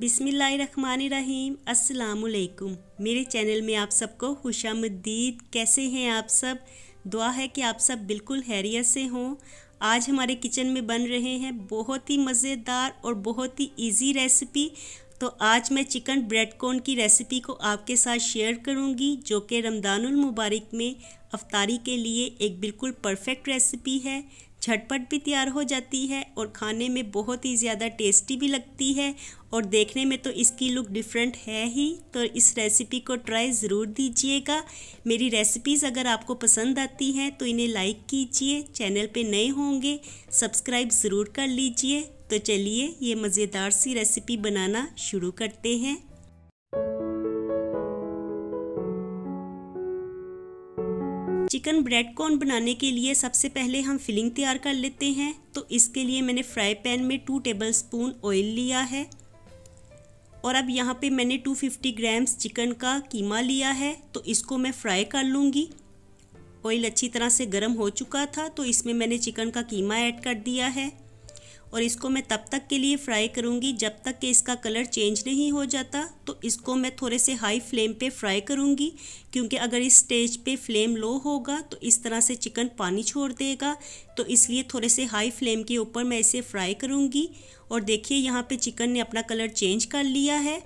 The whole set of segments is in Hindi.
बिसमीम अस्सलामुअलैकुम मेरे चैनल में आप सबको खुशामदीद कैसे हैं आप सब दुआ है कि आप सब बिल्कुल हैरियत से हों आज हमारे किचन में बन रहे हैं बहुत ही मज़ेदार और बहुत ही इजी रेसिपी तो आज मैं चिकन ब्रेड कॉर्न की रेसिपी को आपके साथ शेयर करूंगी जो कि रमदानमबारक मुबारक में अफ्तारी के लिए एक बिल्कुल परफेक्ट रेसिपी है झटपट भी तैयार हो जाती है और खाने में बहुत ही ज़्यादा टेस्टी भी लगती है और देखने में तो इसकी लुक डिफरेंट है ही तो इस रेसिपी को ट्राई ज़रूर दीजिएगा मेरी रेसिपीज़ अगर आपको पसंद आती हैं तो इन्हें लाइक कीजिए चैनल पे नए होंगे सब्सक्राइब ज़रूर कर लीजिए तो चलिए ये मज़ेदार सी रेसिपी बनाना शुरू करते हैं चिकन ब्रेड कॉर्न बनाने के लिए सबसे पहले हम फिलिंग तैयार कर लेते हैं तो इसके लिए मैंने फ्राई पैन में टू टेबल स्पून ऑयल लिया है और अब यहाँ पे मैंने 250 ग्राम्स चिकन का कीमा लिया है तो इसको मैं फ्राई कर लूँगी ऑयल अच्छी तरह से गर्म हो चुका था तो इसमें मैंने चिकन का कीमा ऐड कर दिया है और इसको मैं तब तक के लिए फ्राई करूँगी जब तक कि इसका कलर चेंज नहीं हो जाता तो इसको मैं थोड़े से हाई फ्लेम पे फ्राई करूँगी क्योंकि अगर इस स्टेज पे फ्लेम लो होगा तो इस तरह से चिकन पानी छोड़ देगा तो इसलिए थोड़े से हाई फ्लेम के ऊपर मैं इसे फ्राई करूँगी और देखिए यहाँ पर चिकन ने अपना कलर चेंज कर लिया है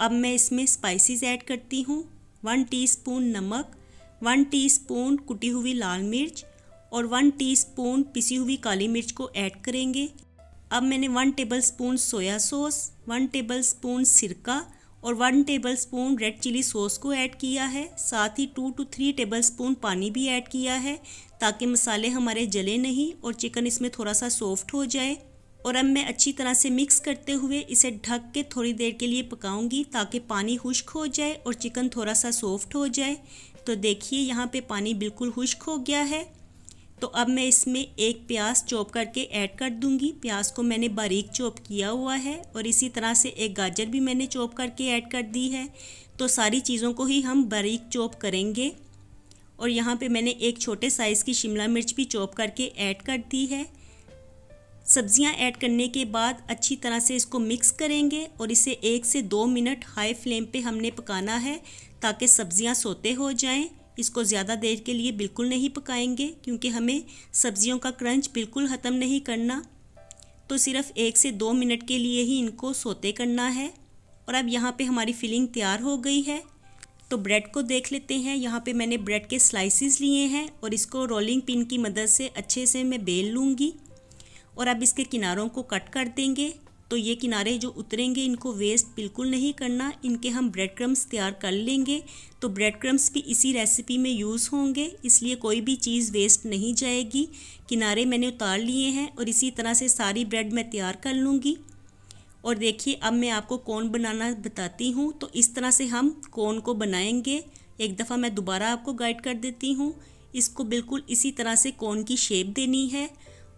अब मैं इसमें स्पाइसिस ऐड करती हूँ वन टी नमक वन टी कुटी हुई लाल मिर्च और वन टीस्पून पिसी हुई काली मिर्च को ऐड करेंगे अब मैंने one tablespoon soya sauce one tablespoon सिरका और one tablespoon red chilli sauce को ऐड किया है साथ ही two to three tablespoon पानी भी ऐड किया है ताकि मसाले हमारे जले नहीं और चिकन इसमें थोड़ा सा सॉफ्ट हो जाए और अब मैं अच्छी तरह से मिक्स करते हुए इसे ढक के थोड़ी देर के लिए पकाऊंगी ताकि पानी खुश्क हो जाए और चिकन थोड़ा सा सॉफ्ट हो जाए तो देखिए यहाँ पे पानी बिल्कुल खुश्क हो गया है तो अब मैं इसमें एक प्याज चॉप करके ऐड कर दूंगी प्याज को मैंने बारीक चॉप किया हुआ है और इसी तरह से एक गाजर भी मैंने चॉप करके ऐड कर दी है तो सारी चीज़ों को ही हम बारीक चॉप करेंगे और यहाँ पे मैंने एक छोटे साइज़ की शिमला मिर्च भी चॉप करके ऐड कर दी है सब्जियाँ ऐड करने के बाद अच्छी तरह से इसको मिक्स करेंगे और इसे एक से दो मिनट हाई फ्लेम पर हमने पकाना है ताकि सब्ज़ियाँ सोते हो जाएँ इसको ज़्यादा देर के लिए बिल्कुल नहीं पकाएंगे क्योंकि हमें सब्जियों का क्रंच बिल्कुल ख़त्म नहीं करना तो सिर्फ एक से दो मिनट के लिए ही इनको सोते करना है और अब यहाँ पे हमारी फिलिंग तैयार हो गई है तो ब्रेड को देख लेते हैं यहाँ पे मैंने ब्रेड के स्लाइसिस लिए हैं और इसको रोलिंग पिन की मदद से अच्छे से मैं बेल लूँगी और अब इसके किनारों को कट कर देंगे तो ये किनारे जो उतरेंगे इनको वेस्ट बिल्कुल नहीं करना इनके हम ब्रेड क्रम्स तैयार कर लेंगे तो ब्रेड क्रम्स भी इसी रेसिपी में यूज़ होंगे इसलिए कोई भी चीज़ वेस्ट नहीं जाएगी किनारे मैंने उतार लिए हैं और इसी तरह से सारी ब्रेड मैं तैयार कर लूँगी और देखिए अब मैं आपको कौन बनाना बताती हूँ तो इस तरह से हम कौन को बनाएंगे एक दफ़ा मैं दोबारा आपको गाइड कर देती हूँ इसको बिल्कुल इसी तरह से कौन की शेप देनी है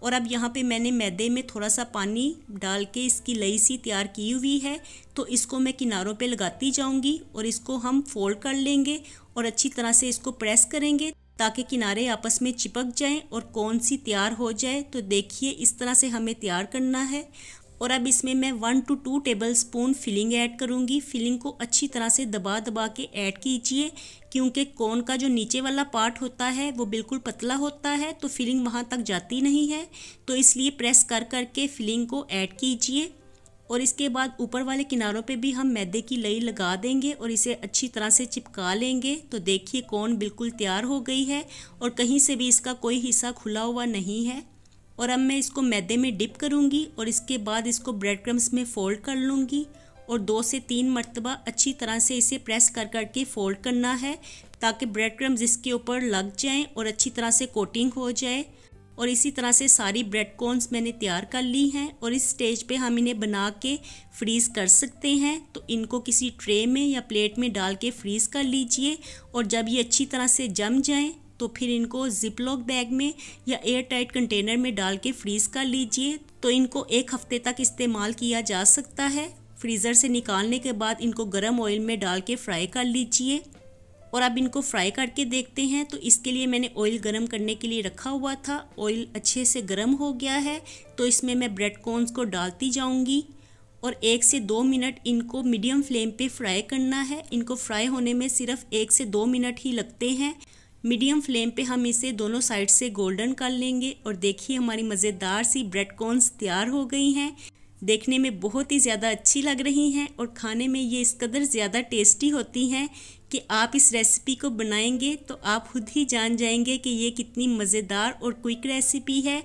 और अब यहाँ पे मैंने मैदे में थोड़ा सा पानी डाल के इसकी लई सी तैयार की हुई है तो इसको मैं किनारों पे लगाती जाऊँगी और इसको हम फोल्ड कर लेंगे और अच्छी तरह से इसको प्रेस करेंगे ताकि किनारे आपस में चिपक जाएं और कौन सी तैयार हो जाए तो देखिए इस तरह से हमें तैयार करना है और अब इसमें मैं one to two tablespoon filling add करूँगी फिलिंग को अच्छी तरह से दबा दबा के ऐड कीजिए क्योंकि कोन का जो नीचे वाला पार्ट होता है वो बिल्कुल पतला होता है तो फिलिंग वहाँ तक जाती नहीं है तो इसलिए प्रेस कर करके फिलिंग को ऐड कीजिए और इसके बाद ऊपर वाले किनारों पे भी हम मैदे की लई लगा देंगे और इसे अच्छी तरह से चिपका लेंगे तो देखिए कौन बिल्कुल तैयार हो गई है और कहीं से भी इसका कोई हिस्सा खुला हुआ नहीं है और अब मैं इसको मैदे में डिप करूँगी और इसके बाद इसको ब्रेड क्रम्स में फ़ोल्ड कर लूँगी और दो से तीन मरतबा अच्छी तरह से इसे प्रेस कर करके फ़ोल्ड करना है ताकि ब्रेड क्रम्स इसके ऊपर लग जाएं और अच्छी तरह से कोटिंग हो जाए और इसी तरह से सारी ब्रेड कॉर्नस मैंने तैयार कर ली हैं और इस स्टेज पे हम इन्हें बना के फ्रीज़ कर सकते हैं तो इनको किसी ट्रे में या प्लेट में डाल के फ्रीज़ कर लीजिए और जब ये अच्छी तरह से जम जाएँ तो फिर इनको जिपलॉक बैग में या एयर टाइट कंटेनर में डाल के फ्रीज़ कर लीजिए तो इनको एक हफ्ते तक इस्तेमाल किया जा सकता है फ्रीज़र से निकालने के बाद इनको गर्म ऑयल में डाल के फ्राई कर लीजिए और अब इनको फ्राई करके देखते हैं तो इसके लिए मैंने ऑयल गर्म करने के लिए रखा हुआ था ऑयल अच्छे से गर्म हो गया है तो इसमें मैं ब्रेड कॉर्नस को डालती जाऊंगी और एक से दो मिनट इनको मीडियम फ्लेम पे फ्राई करना है इनको फ्राई होने में सिर्फ एक से दो मिनट ही लगते हैं मीडियम फ्लेम पे हम इसे दोनों साइड से गोल्डन कर लेंगे और देखिए हमारी मज़ेदार सी ब्रेड कॉर्नस तैयार हो गई हैं देखने में बहुत ही ज़्यादा अच्छी लग रही हैं और खाने में ये इस कदर ज़्यादा टेस्टी होती हैं कि आप इस रेसिपी को बनाएंगे तो आप खुद ही जान जाएंगे कि ये कितनी मज़ेदार और क्विक रेसिपी है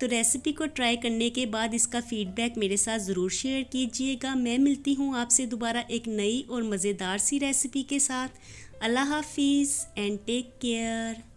तो रेसिपी को ट्राई करने के बाद इसका फीडबैक मेरे साथ ज़रूर शेयर कीजिएगा मैं मिलती हूँ आपसे दोबारा एक नई और मज़ेदार सी रेसिपी के साथ Allah Hafiz and take care.